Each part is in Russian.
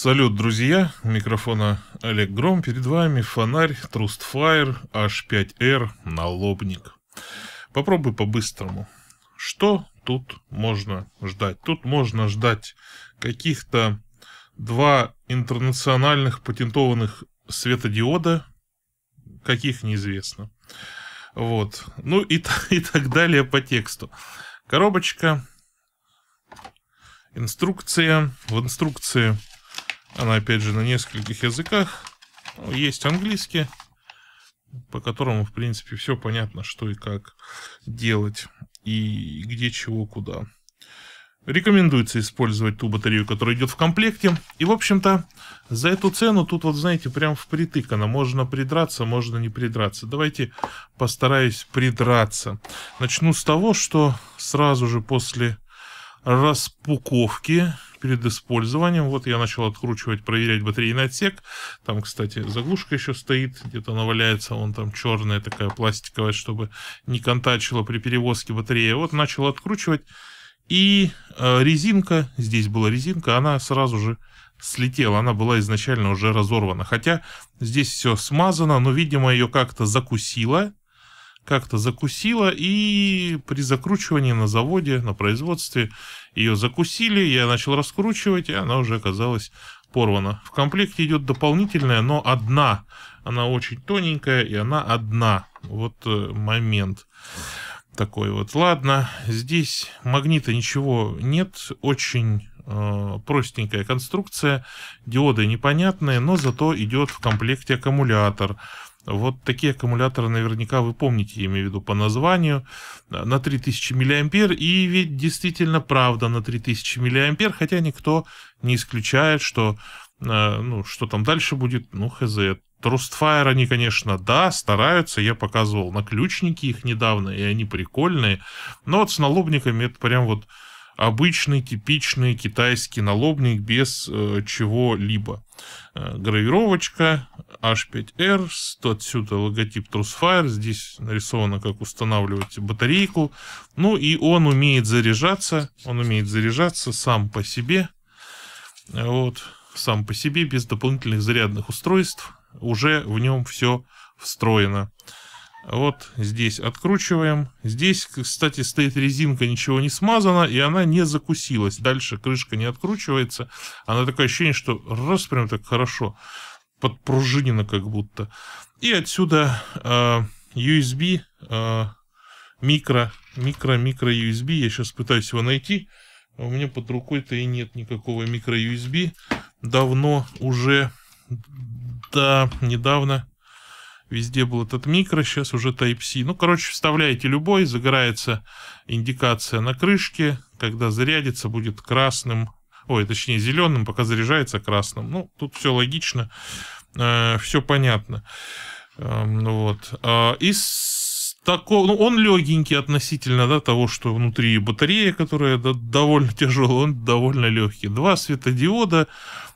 Салют, друзья! У микрофона Олег Гром. Перед вами фонарь Trustfire H5R налобник. Попробуй по-быстрому. Что тут можно ждать? Тут можно ждать каких-то два интернациональных патентованных светодиода, каких неизвестно. Вот. Ну и, и так далее по тексту. Коробочка, инструкция. В инструкции она, опять же, на нескольких языках. Есть английский, по которому, в принципе, все понятно, что и как делать, и где, чего, куда. Рекомендуется использовать ту батарею, которая идет в комплекте. И, в общем-то, за эту цену тут, вот знаете, прям впритык она. Можно придраться, можно не придраться. Давайте постараюсь придраться. Начну с того, что сразу же после распаковки перед использованием. Вот я начал откручивать, проверять батарейный отсек. Там, кстати, заглушка еще стоит, где-то она валяется, он там черная такая пластиковая, чтобы не контачила при перевозке батареи. Вот начал откручивать, и э, резинка, здесь была резинка, она сразу же слетела, она была изначально уже разорвана. Хотя здесь все смазано, но, видимо, ее как-то закусило, как-то закусила, и при закручивании на заводе, на производстве ее закусили, я начал раскручивать, и она уже оказалась порвана. В комплекте идет дополнительная, но одна. Она очень тоненькая, и она одна. Вот э, момент такой вот. Ладно, здесь магнита ничего нет, очень э, простенькая конструкция, диоды непонятные, но зато идет в комплекте аккумулятор. Вот такие аккумуляторы наверняка вы помните, я имею в виду по названию, на 3000 мА. И ведь действительно правда на 3000 мА, хотя никто не исключает, что э, ну, что там дальше будет, ну, хз. Trustfire они, конечно, да, стараются, я показывал наключники их недавно, и они прикольные, но вот с налобниками это прям вот обычный, типичный китайский налобник без э, чего-либо. Э, гравировочка H5R, отсюда логотип TrustFire здесь нарисовано, как устанавливать батарейку. Ну и он умеет заряжаться, он умеет заряжаться сам по себе, э, вот, сам по себе, без дополнительных зарядных устройств. Уже в нем все встроено. Вот здесь откручиваем. Здесь, кстати, стоит резинка, ничего не смазана, и она не закусилась. Дальше крышка не откручивается. Она такое ощущение, что раз прям так хорошо подпружинена как будто. И отсюда э, а, USB, э, а, микро, микро, микро USB. Я сейчас пытаюсь его найти. У меня под рукой-то и нет никакого микро USB. Давно уже, да, недавно Везде был этот микро, сейчас уже Type-C. Ну, короче, вставляете любой, загорается индикация на крышке. Когда зарядится, будет красным. Ой, точнее, зеленым, пока заряжается красным. Ну, тут все логично, э, все понятно. Э, вот. Э, из такого, ну, он легенький относительно да, того, что внутри батарея, которая да, довольно тяжелая, он довольно легкий. Два светодиода,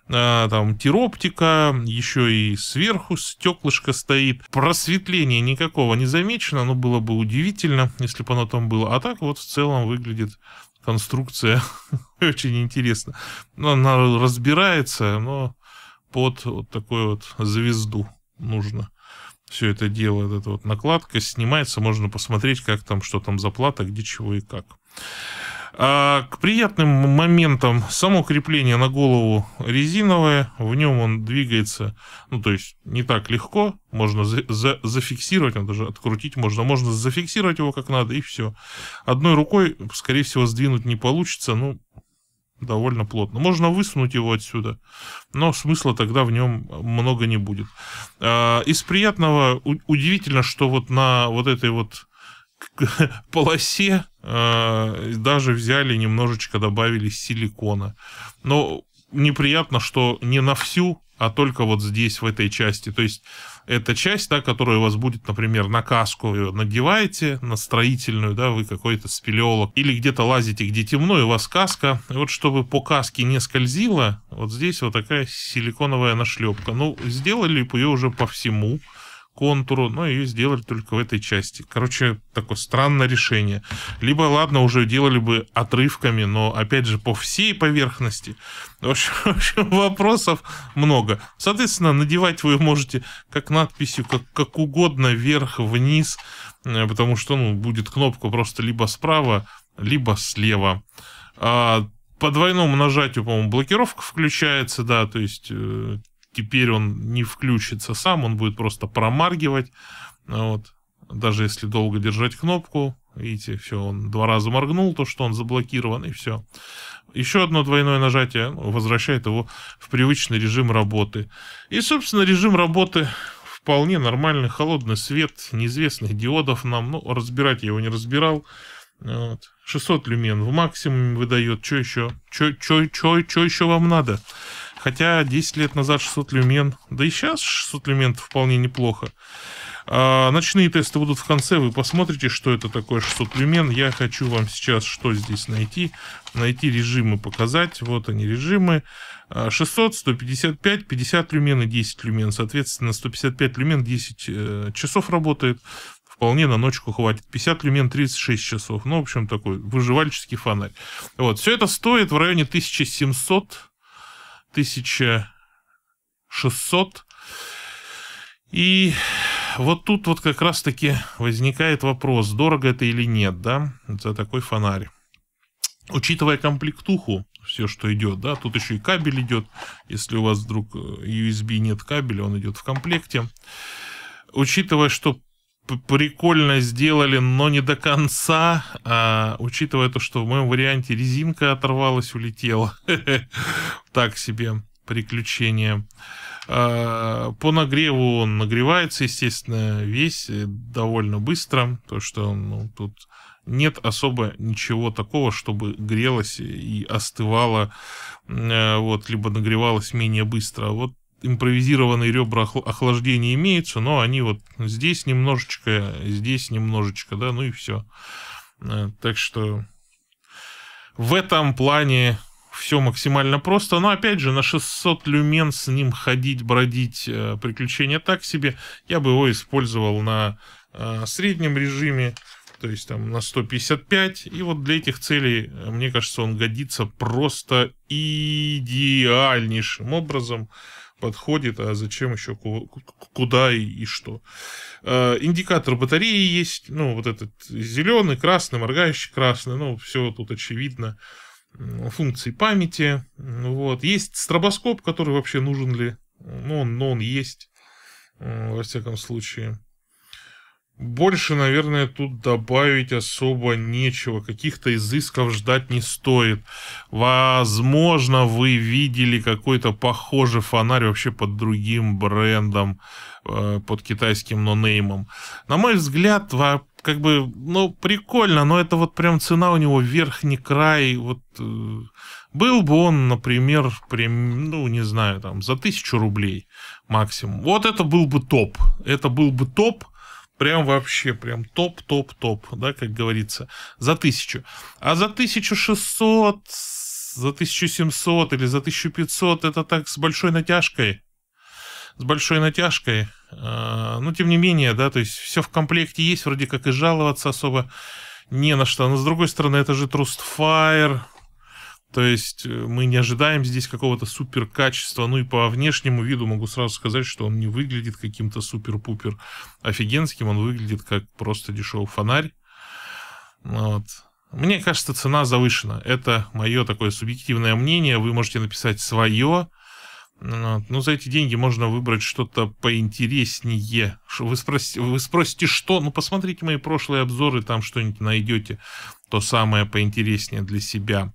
а, там тироптика, еще и сверху стеклышко стоит. Просветления никакого не замечено, но было бы удивительно, если бы оно там было. А так вот в целом выглядит конструкция очень интересно. Ну, она разбирается, но под вот такую вот звезду нужно все это дело, вот эта вот накладка снимается, можно посмотреть, как там, что там заплата, где чего и как. А к приятным моментам само крепление на голову резиновое, в нем он двигается, ну то есть не так легко, можно за, за, зафиксировать, он даже открутить можно, можно зафиксировать его как надо и все. Одной рукой, скорее всего, сдвинуть не получится, ну довольно плотно. Можно высунуть его отсюда, но смысла тогда в нем много не будет. А, из приятного удивительно, что вот на вот этой вот полосе э, даже взяли немножечко добавили силикона. Но неприятно, что не на всю, а только вот здесь, в этой части. То есть эта часть, да, которая у вас будет, например, на каску ее надеваете, на строительную, да, вы какой-то спелеолог, или где-то лазите, где темно, и у вас каска. И вот чтобы по каске не скользила, вот здесь вот такая силиконовая нашлепка. Ну, сделали ее уже по всему контуру, но ну ее сделали только в этой части. Короче, такое странное решение. Либо, ладно, уже делали бы отрывками, но, опять же, по всей поверхности. В общем, в общем вопросов много. Соответственно, надевать вы можете как надписью, как, как угодно, вверх, вниз, э, потому что, ну, будет кнопка просто либо справа, либо слева. А, по двойному нажатию, по-моему, блокировка включается, да, то есть э, теперь он не включится сам, он будет просто промаргивать. Ну вот. Даже если долго держать кнопку, видите, все, он два раза моргнул, то, что он заблокирован, и все. Еще одно двойное нажатие ну, возвращает его в привычный режим работы. И, собственно, режим работы вполне нормальный, холодный свет неизвестных диодов нам, ну, разбирать я его не разбирал. Ну вот. 600 люмен в максимуме выдает, что еще, что еще вам надо? Хотя 10 лет назад 600 люмен, да и сейчас 600 люмен вполне неплохо. А, ночные тесты будут в конце, вы посмотрите, что это такое 600 люмен. Я хочу вам сейчас что здесь найти. Найти режимы, показать. Вот они режимы. 600, 155, 50 люмен и 10 люмен. Соответственно, 155 люмен 10 э, часов работает. Вполне на ночку хватит. 50 люмен 36 часов. Ну, в общем, такой выживальческий фонарь. Вот. Все это стоит в районе 1700 1600. И вот тут вот как раз-таки возникает вопрос, дорого это или нет, да, за такой фонарь. Учитывая комплектуху, все, что идет, да, тут еще и кабель идет, если у вас вдруг э, USB нет кабеля, он идет в комплекте. Учитывая, что прикольно сделали, но не до конца, а, учитывая то, что в моем варианте резинка оторвалась, улетела. Так себе приключение. А, по нагреву он нагревается, естественно, весь э, довольно быстро, то что ну, тут нет особо ничего такого, чтобы грелось и остывало, э, вот, либо нагревалось менее быстро. Вот импровизированные ребра охлаждения имеются, но они вот здесь немножечко, здесь немножечко, да, ну и все. Э, так что в этом плане все максимально просто. Но опять же, на 600 люмен с ним ходить, бродить, э, приключения так себе. Я бы его использовал на э, среднем режиме, то есть там на 155. И вот для этих целей, мне кажется, он годится просто идеальнейшим образом подходит, а зачем еще, куда и, и что. Э, индикатор батареи есть, ну, вот этот зеленый, красный, моргающий красный, ну, все тут очевидно. Функции памяти, вот. Есть стробоскоп, который вообще нужен ли, ну, он, но он есть, во всяком случае. Больше, наверное, тут добавить особо нечего. Каких-то изысков ждать не стоит. Возможно, вы видели какой-то похожий фонарь вообще под другим брендом, э, под китайским нонеймом. На мой взгляд, как бы, ну, прикольно, но это вот прям цена у него верхний край. Вот э, был бы он, например, прям, ну, не знаю, там, за тысячу рублей максимум. Вот это был бы топ. Это был бы топ, Прям вообще, прям топ-топ-топ, да, как говорится, за тысячу. А за 1600, за 1700 или за 1500 это так с большой натяжкой. С большой натяжкой. А, но тем не менее, да, то есть все в комплекте есть, вроде как и жаловаться особо не на что. Но с другой стороны, это же Trust Fire, то есть э, мы не ожидаем здесь какого-то супер качества. Ну и по внешнему виду могу сразу сказать, что он не выглядит каким-то супер-пупер офигенским. Он выглядит как просто дешевый фонарь. Вот. Мне кажется, цена завышена. Это мое такое субъективное мнение. Вы можете написать свое. Но за эти деньги можно выбрать что-то поинтереснее. Вы спросите, вы спросите, что? Ну, посмотрите мои прошлые обзоры, там что-нибудь найдете. То самое поинтереснее для себя.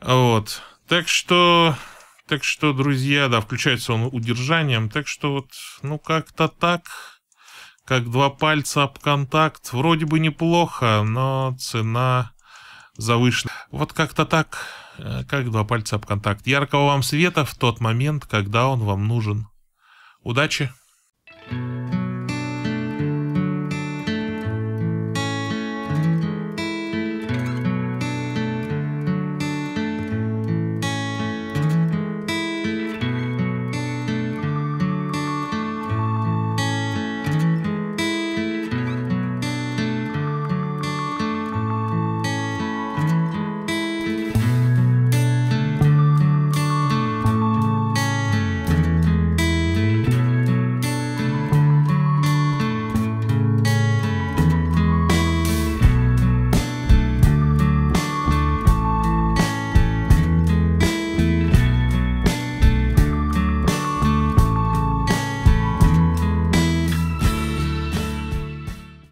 Вот. Так что, так что, друзья, да, включается он удержанием. Так что вот, ну как-то так, как два пальца об контакт. Вроде бы неплохо, но цена завышена. Вот как-то так, э, как два пальца об контакт. Яркого вам света в тот момент, когда он вам нужен. Удачи! thank you